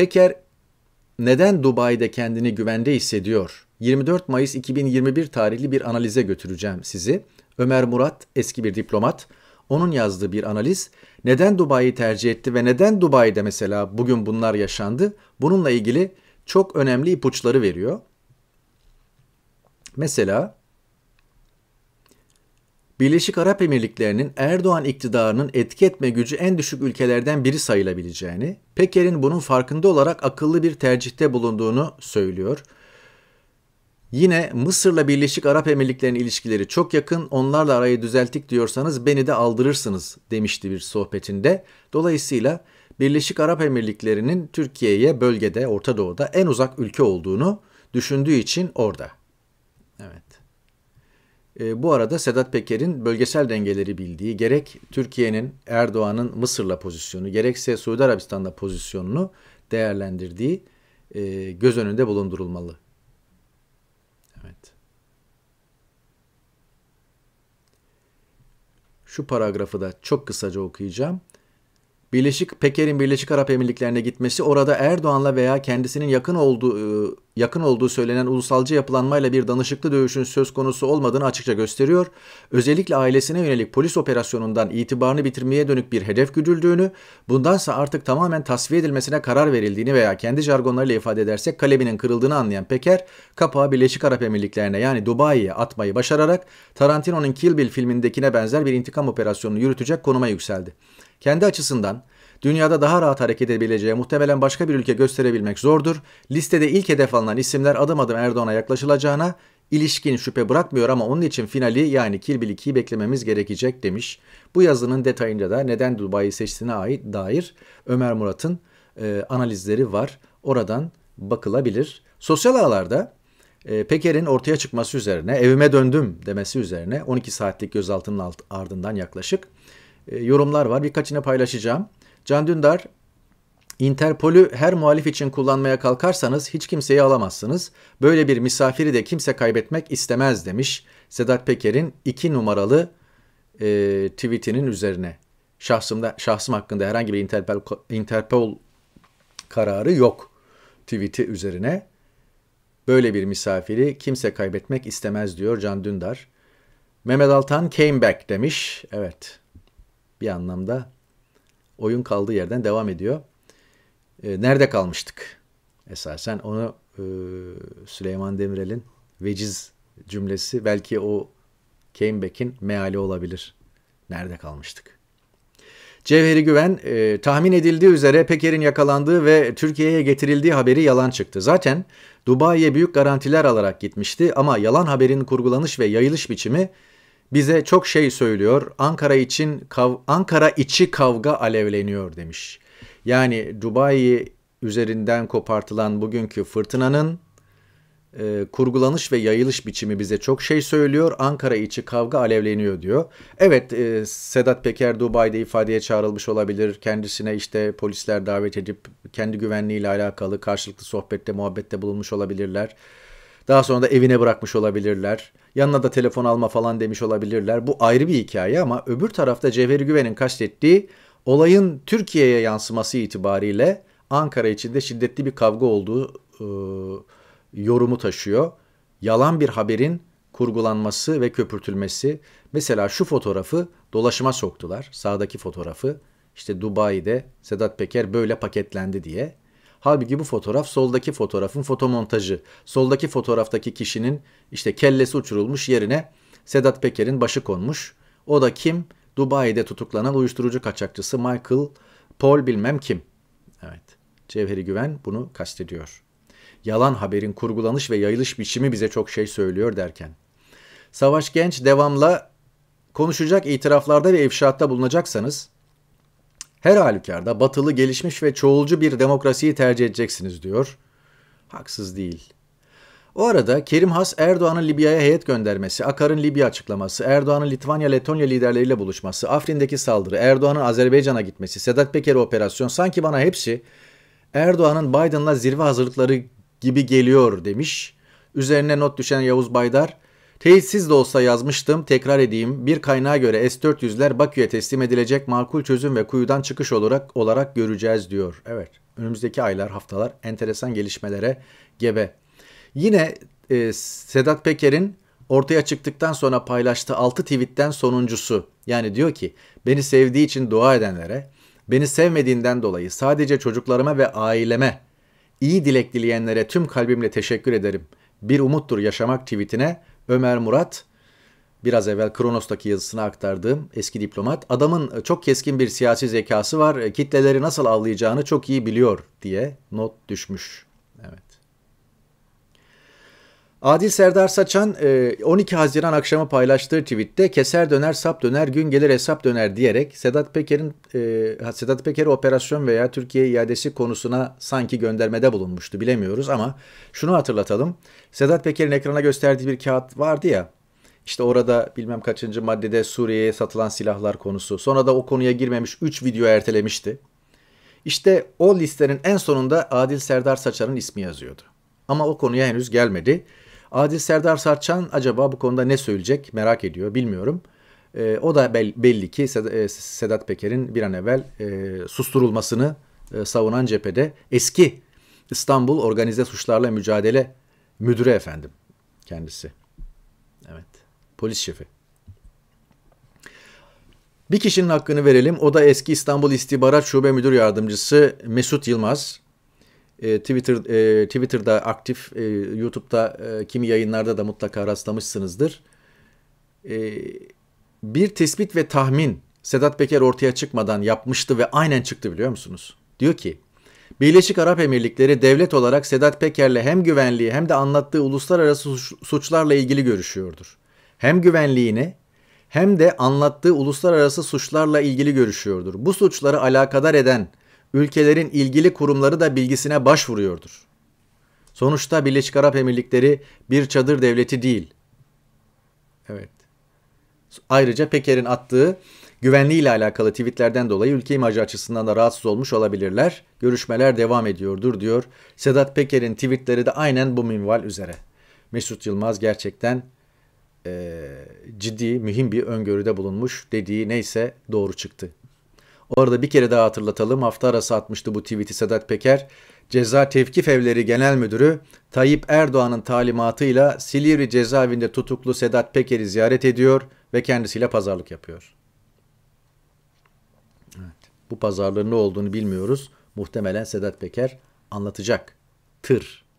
Peker neden Dubai'de kendini güvende hissediyor? 24 Mayıs 2021 tarihli bir analize götüreceğim sizi. Ömer Murat, eski bir diplomat, onun yazdığı bir analiz. Neden Dubai'yi tercih etti ve neden Dubai'de mesela bugün bunlar yaşandı? Bununla ilgili çok önemli ipuçları veriyor. Mesela Birleşik Arap Emirlikleri'nin Erdoğan iktidarının etki etme gücü en düşük ülkelerden biri sayılabileceğini, Peker'in bunun farkında olarak akıllı bir tercihte bulunduğunu söylüyor. Yine Mısır'la Birleşik Arap Emirlikleri'nin ilişkileri çok yakın, onlarla arayı düzelttik diyorsanız beni de aldırırsınız demişti bir sohbetinde. Dolayısıyla Birleşik Arap Emirlikleri'nin Türkiye'ye bölgede, Orta Doğu'da en uzak ülke olduğunu düşündüğü için orada. Ee, bu arada Sedat Peker'in bölgesel dengeleri bildiği gerek Türkiye'nin Erdoğan'ın Mısır'la pozisyonu gerekse Suudi Arabistan'da pozisyonunu değerlendirdiği e, göz önünde bulundurulmalı. Evet. Şu paragrafı da çok kısaca okuyacağım. Birleşik Peker'in Birleşik Arap Emirlikleri'ne gitmesi orada Erdoğan'la veya kendisinin yakın olduğu e, yakın olduğu söylenen ulusalcı yapılanmayla bir danışıklı dövüşün söz konusu olmadığını açıkça gösteriyor. Özellikle ailesine yönelik polis operasyonundan itibarını bitirmeye dönük bir hedef güdüldüğünü, bundansa artık tamamen tasfiye edilmesine karar verildiğini veya kendi jargonlarıyla ifade edersek kalebinin kırıldığını anlayan Peker, kapağı Birleşik Arap Emirlikleri'ne yani Dubai'ye atmayı başararak Tarantino'nun Kill Bill filmindekine benzer bir intikam operasyonunu yürütecek konuma yükseldi. Kendi açısından dünyada daha rahat hareket edebileceği muhtemelen başka bir ülke gösterebilmek zordur. Listede ilk hedef alınan isimler adım adım Erdoğan'a yaklaşılacağına ilişkin şüphe bırakmıyor ama onun için finali yani Kill 2'yi beklememiz gerekecek demiş. Bu yazının detayında da neden Dubai'yi seçtiğine ait dair Ömer Murat'ın e, analizleri var. Oradan bakılabilir. Sosyal ağlarda e, Peker'in ortaya çıkması üzerine, evime döndüm demesi üzerine 12 saatlik gözaltının ardından yaklaşık e, yorumlar var. Birkaçını paylaşacağım. Can Dündar Interpol'ü her muhalif için kullanmaya kalkarsanız hiç kimseyi alamazsınız. Böyle bir misafiri de kimse kaybetmek istemez demiş Sedat Peker'in iki numaralı e, tweetinin üzerine. Şahsımda, şahsım hakkında herhangi bir Interpol, Interpol kararı yok tweeti üzerine. Böyle bir misafiri kimse kaybetmek istemez diyor Can Dündar. Mehmet Altan came back demiş. Evet bir anlamda oyun kaldığı yerden devam ediyor. E, nerede kalmıştık? Esasen onu e, Süleyman Demirel'in veciz cümlesi belki o Cameback'in meali olabilir. Nerede kalmıştık? Cevheri Güven e, tahmin edildiği üzere Peker'in yakalandığı ve Türkiye'ye getirildiği haberi yalan çıktı. Zaten Dubai'ye büyük garantiler alarak gitmişti ama yalan haberin kurgulanış ve yayılış biçimi bize çok şey söylüyor. Ankara için Ankara içi kavga alevleniyor demiş. Yani Dubai üzerinden kopartılan bugünkü fırtınanın e, kurgulanış ve yayılış biçimi bize çok şey söylüyor. Ankara içi kavga alevleniyor diyor. Evet e, Sedat Peker Dubai'de ifadeye çağrılmış olabilir. Kendisine işte polisler davet edip kendi güvenliğiyle alakalı karşılıklı sohbette muhabbette bulunmuş olabilirler. Daha sonra da evine bırakmış olabilirler. Yanına da telefon alma falan demiş olabilirler. Bu ayrı bir hikaye ama öbür tarafta Cevheri Güven'in kastettiği olayın Türkiye'ye yansıması itibariyle Ankara içinde şiddetli bir kavga olduğu e, yorumu taşıyor. Yalan bir haberin kurgulanması ve köpürtülmesi. Mesela şu fotoğrafı dolaşıma soktular. Sağdaki fotoğrafı işte Dubai'de Sedat Peker böyle paketlendi diye. Halbuki bu fotoğraf soldaki fotoğrafın fotomontajı. Soldaki fotoğraftaki kişinin işte kellesi uçurulmuş yerine Sedat Peker'in başı konmuş. O da kim? Dubai'de tutuklanan uyuşturucu kaçakçısı Michael Paul bilmem kim. Evet. Cevheri Güven bunu kastediyor. Yalan haberin kurgulanış ve yayılış biçimi bize çok şey söylüyor derken. Savaş Genç devamla konuşacak itiraflarda ve ifşaatta bulunacaksanız her halükarda batılı gelişmiş ve çoğulcu bir demokrasiyi tercih edeceksiniz diyor. Haksız değil. O arada Kerim Has Erdoğan'ın Libya'ya heyet göndermesi, Akar'ın Libya açıklaması, Erdoğan'ın Litvanya-Letonya liderleriyle buluşması, Afrin'deki saldırı, Erdoğan'ın Azerbaycan'a gitmesi, Sedat Peker operasyon sanki bana hepsi Erdoğan'ın Biden'la zirve hazırlıkları gibi geliyor demiş. Üzerine not düşen Yavuz Baydar, Teyitsiz de olsa yazmıştım tekrar edeyim. Bir kaynağa göre S-400'ler Bakü'ye teslim edilecek makul çözüm ve kuyudan çıkış olarak olarak göreceğiz diyor. Evet önümüzdeki aylar haftalar enteresan gelişmelere gebe. Yine e, Sedat Peker'in ortaya çıktıktan sonra paylaştığı 6 tweetten sonuncusu. Yani diyor ki beni sevdiği için dua edenlere, beni sevmediğinden dolayı sadece çocuklarıma ve aileme, iyi dilek dileyenlere tüm kalbimle teşekkür ederim. Bir umuttur yaşamak tweetine Ömer Murat biraz evvel Kronos'taki yazısını aktardığım eski diplomat adamın e, çok keskin bir siyasi zekası var e, kitleleri nasıl avlayacağını çok iyi biliyor diye not düşmüş. Adil Serdar Saçan 12 e, Haziran akşamı paylaştığı tweette keser döner sap döner gün gelir hesap döner diyerek Sedat Peker'in e, Sedat Peker operasyon veya Türkiye iadesi konusuna sanki göndermede bulunmuştu bilemiyoruz ama şunu hatırlatalım. Sedat Peker'in ekrana gösterdiği bir kağıt vardı ya işte orada bilmem kaçıncı maddede Suriye'ye satılan silahlar konusu. Sonra da o konuya girmemiş 3 video ertelemişti. İşte o listenin en sonunda Adil Serdar Saçan'ın ismi yazıyordu. Ama o konuya henüz gelmedi. Adil Serdar Sarçan acaba bu konuda ne söyleyecek merak ediyor bilmiyorum. E, o da bel, belli ki Sed, e, Sedat Peker'in bir an evvel e, susturulmasını e, savunan cephede eski İstanbul Organize Suçlarla Mücadele Müdürü efendim kendisi. Evet polis şefi. Bir kişinin hakkını verelim. O da eski İstanbul İstihbarat Şube Müdür Yardımcısı Mesut Yılmaz. E, Twitter e, Twitter'da aktif, e, YouTube'da e, kimi yayınlarda da mutlaka rastlamışsınızdır. E, bir tespit ve tahmin Sedat Peker ortaya çıkmadan yapmıştı ve aynen çıktı biliyor musunuz? Diyor ki, Birleşik Arap Emirlikleri devlet olarak Sedat Peker'le hem güvenliği hem de anlattığı uluslararası suçlarla ilgili görüşüyordur. Hem güvenliğini hem de anlattığı uluslararası suçlarla ilgili görüşüyordur. Bu suçları alakadar eden ülkelerin ilgili kurumları da bilgisine başvuruyordur. Sonuçta Birleşik Arap Emirlikleri bir çadır devleti değil. Evet. Ayrıca Peker'in attığı ile alakalı tweetlerden dolayı ülke imajı açısından da rahatsız olmuş olabilirler. Görüşmeler devam ediyordur diyor. Sedat Peker'in tweetleri de aynen bu minval üzere. Mesut Yılmaz gerçekten e, ciddi, mühim bir öngörüde bulunmuş. Dediği neyse doğru çıktı. Orada bir kere daha hatırlatalım. Hafta arası atmıştı bu tweet'i Sedat Peker. Ceza Tevkif Evleri Genel Müdürü Tayyip Erdoğan'ın talimatıyla Silivri cezaevinde tutuklu Sedat Peker'i ziyaret ediyor ve kendisiyle pazarlık yapıyor. Evet, bu pazarlığın ne olduğunu bilmiyoruz. Muhtemelen Sedat Peker anlatacak. Tır